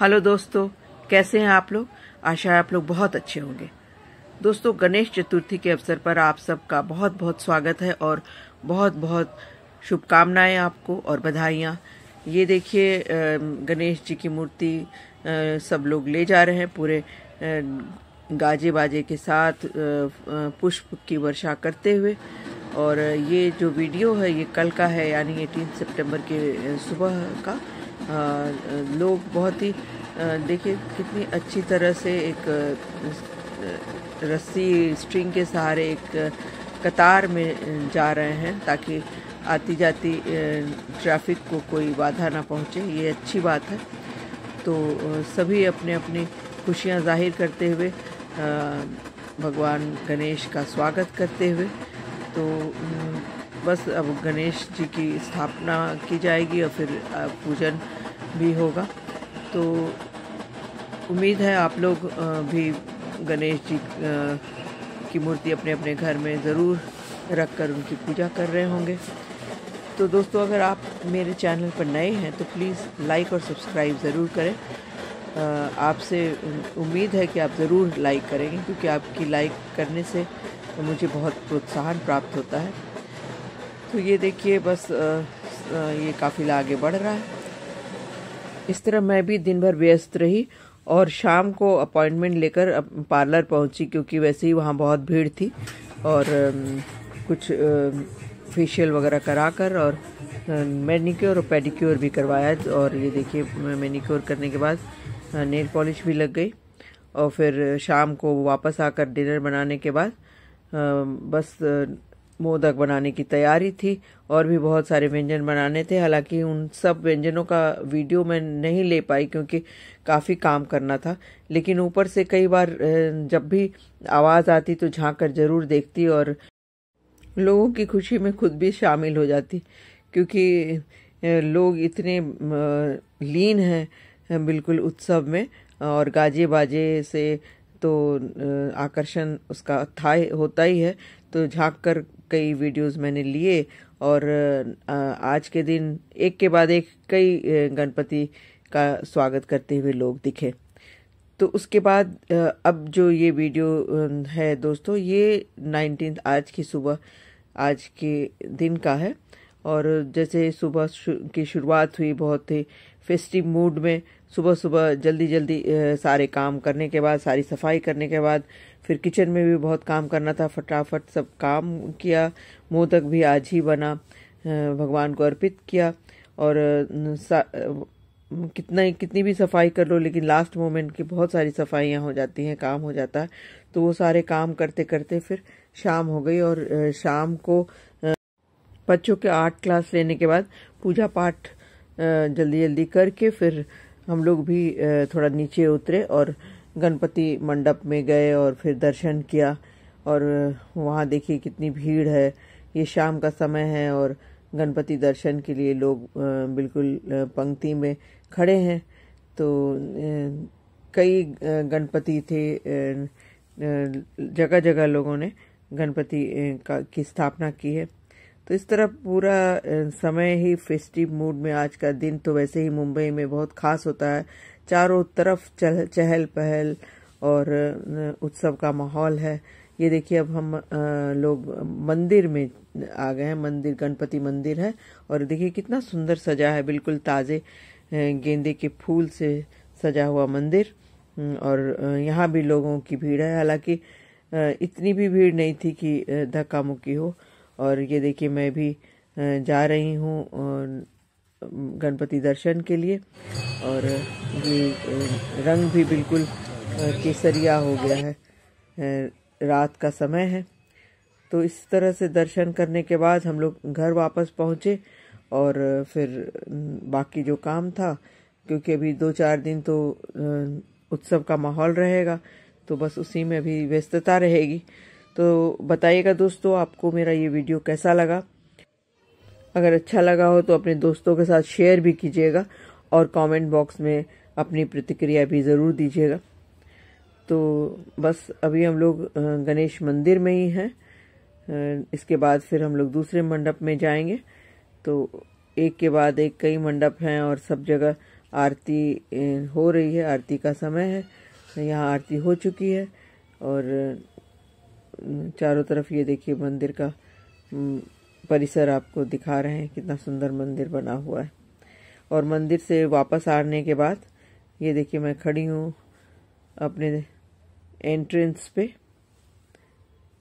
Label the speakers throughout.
Speaker 1: hello दोस्तों कैसे हैं आप लोग आशा है आप लोग बहुत अच्छे होंगे दोस्तों गणेश चतुर्थी के अवसर पर आप सबका बहुत बहुत स्वागत है और बहुत बहुत शुभकामनाएं आपको और बधाइयाँ ये देखिए गणेश जी की मूर्ति सब लोग ले जा रहे हैं पूरे गाजे बाजे के साथ पुष्प की वर्षा करते हुए और ये जो वीडियो है ये कल का है यानी एटीन सितंबर के सुबह का लोग बहुत ही देखिए कितनी अच्छी तरह से एक रस्सी स्ट्रिंग के सहारे एक कतार में जा रहे हैं ताकि आती जाती ट्रैफिक को कोई बाधा ना पहुंचे ये अच्छी बात है तो सभी अपने अपनी खुशियां जाहिर करते हुए भगवान गणेश का स्वागत करते हुए तो बस अब गणेश जी की स्थापना की जाएगी और फिर पूजन भी होगा तो उम्मीद है आप लोग भी गणेश जी की मूर्ति अपने अपने घर में ज़रूर रख कर उनकी पूजा कर रहे होंगे तो दोस्तों अगर आप मेरे चैनल पर नए हैं तो प्लीज़ लाइक और सब्सक्राइब ज़रूर करें आपसे उम्मीद है कि आप ज़रूर लाइक करेंगे क्योंकि आपकी लाइक करने से मुझे बहुत प्रोत्साहन प्राप्त होता है तो ये देखिए बस ये काफ़िला आगे बढ़ रहा है इस तरह मैं भी दिन भर व्यस्त रही और शाम को अपॉइंटमेंट लेकर पार्लर पहुंची क्योंकि वैसे ही वहाँ बहुत भीड़ थी और कुछ फेशियल वगैरह करा कर और मैनिक्योर और पेडिक्योर भी करवाया और ये देखिए मैनिक्योर करने के बाद नेल पॉलिश भी लग गई और फिर शाम को वापस आकर डिनर बनाने के बाद बस मोदक बनाने की तैयारी थी और भी बहुत सारे व्यंजन बनाने थे हालांकि उन सब व्यंजनों का वीडियो मैं नहीं ले पाई क्योंकि काफ़ी काम करना था लेकिन ऊपर से कई बार जब भी आवाज़ आती तो झाँक कर ज़रूर देखती और लोगों की खुशी में खुद भी शामिल हो जाती क्योंकि लोग इतने लीन हैं बिल्कुल उत्सव में और गाजे बाजे से तो आकर्षण उसका था होता ही है तो झाँक कर कई वीडियोस मैंने लिए और आज के दिन एक के बाद एक कई गणपति का स्वागत करते हुए लोग दिखे तो उसके बाद अब जो ये वीडियो है दोस्तों ये नाइनटीन आज की सुबह आज के दिन का है और जैसे सुबह की शुरुआत हुई बहुत ही फेस्टिव मूड में सुबह सुबह जल्दी जल्दी सारे काम करने के बाद सारी सफाई करने के बाद फिर किचन में भी बहुत काम करना था फटाफट सब काम किया मोदक भी आज ही बना भगवान को अर्पित किया और कितना कितनी भी सफाई कर लो लेकिन लास्ट मोमेंट की बहुत सारी सफाइयाँ हो जाती हैं काम हो जाता है तो वो सारे काम करते करते फिर शाम हो गई और शाम को बच्चों के आर्ट क्लास लेने के बाद पूजा पाठ जल्दी जल्दी करके फिर हम लोग भी थोड़ा नीचे उतरे और गणपति मंडप में गए और फिर दर्शन किया और वहाँ देखिए कितनी भीड़ है ये शाम का समय है और गणपति दर्शन के लिए लोग बिल्कुल पंक्ति में खड़े हैं तो कई गणपति थे जगह जगह लोगों ने गणपति का की स्थापना की है तो इस तरह पूरा समय ही फेस्टिव मूड में आज का दिन तो वैसे ही मुंबई में बहुत खास होता है चारों तरफ चहल, चहल पहल और उत्सव का माहौल है ये देखिए अब हम आ, लोग मंदिर में आ गए हैं मंदिर गणपति मंदिर है और देखिए कितना सुंदर सजा है बिल्कुल ताज़े गेंदे के फूल से सजा हुआ मंदिर और यहाँ भी लोगों की भीड़ है हालांकि इतनी भी भीड़ नहीं थी कि धक्का मुक्की हो और ये देखिए मैं भी जा रही हूँ गणपति दर्शन के लिए और ये रंग भी बिल्कुल केसरिया हो गया है रात का समय है तो इस तरह से दर्शन करने के बाद हम लोग घर वापस पहुँचे और फिर बाकी जो काम था क्योंकि अभी दो चार दिन तो उत्सव का माहौल रहेगा तो बस उसी में भी व्यस्तता रहेगी तो बताइएगा दोस्तों आपको मेरा ये वीडियो कैसा लगा अगर अच्छा लगा हो तो अपने दोस्तों के साथ शेयर भी कीजिएगा और कमेंट बॉक्स में अपनी प्रतिक्रिया भी ज़रूर दीजिएगा तो बस अभी हम लोग गणेश मंदिर में ही हैं इसके बाद फिर हम लोग दूसरे मंडप में जाएंगे तो एक के बाद एक कई मंडप हैं और सब जगह आरती हो रही है आरती का समय है यहाँ आरती हो चुकी है और हम्म, चारों तरफ ये देखिए मंदिर का हम्म, परिसर आपको दिखा रहे हैं कितना सुंदर मंदिर बना हुआ है और मंदिर से वापस आने के बाद ये देखिए मैं खड़ी हूँ अपने एंट्रेंस पे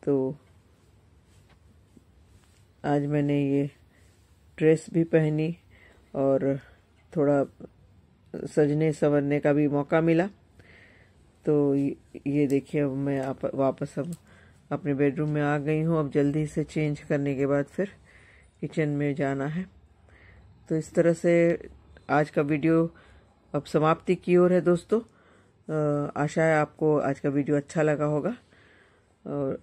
Speaker 1: तो आज मैंने ये ड्रेस भी पहनी और थोड़ा सजने संवरने का भी मौका मिला तो ये देखिए अब मैं आप, वापस अब अपने बेडरूम में आ गई हूँ अब जल्दी से चेंज करने के बाद फिर किचन में जाना है तो इस तरह से आज का वीडियो अब समाप्ति की ओर है दोस्तों आशा है आपको आज का वीडियो अच्छा लगा होगा और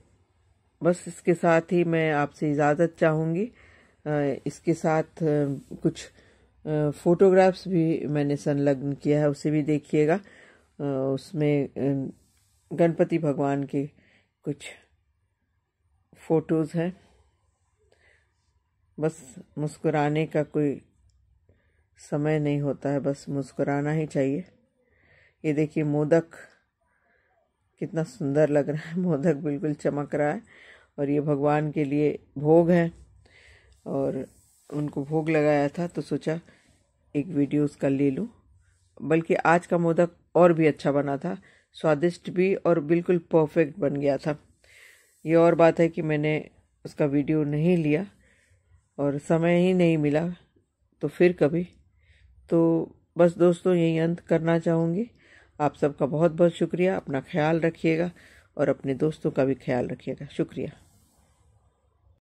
Speaker 1: बस इसके साथ ही मैं आपसे इजाज़त चाहूँगी इसके साथ कुछ फ़ोटोग्राफ्स भी मैंने संलग्न किया है उसे भी देखिएगा उसमें गणपति भगवान के कुछ फ़ोटोज़ हैं बस मुस्कुराने का कोई समय नहीं होता है बस मुस्कुराना ही चाहिए ये देखिए मोदक कितना सुंदर लग रहा है मोदक बिल्कुल चमक रहा है और ये भगवान के लिए भोग है और उनको भोग लगाया था तो सोचा एक वीडियो उसका ले लूँ बल्कि आज का मोदक और भी अच्छा बना था स्वादिष्ट भी और बिल्कुल परफेक्ट बन गया था ये और बात है कि मैंने उसका वीडियो नहीं लिया और समय ही नहीं मिला तो फिर कभी तो बस दोस्तों यही अंत करना चाहूँगी आप सबका बहुत बहुत शुक्रिया अपना ख्याल रखिएगा और अपने दोस्तों का भी ख्याल रखिएगा शुक्रिया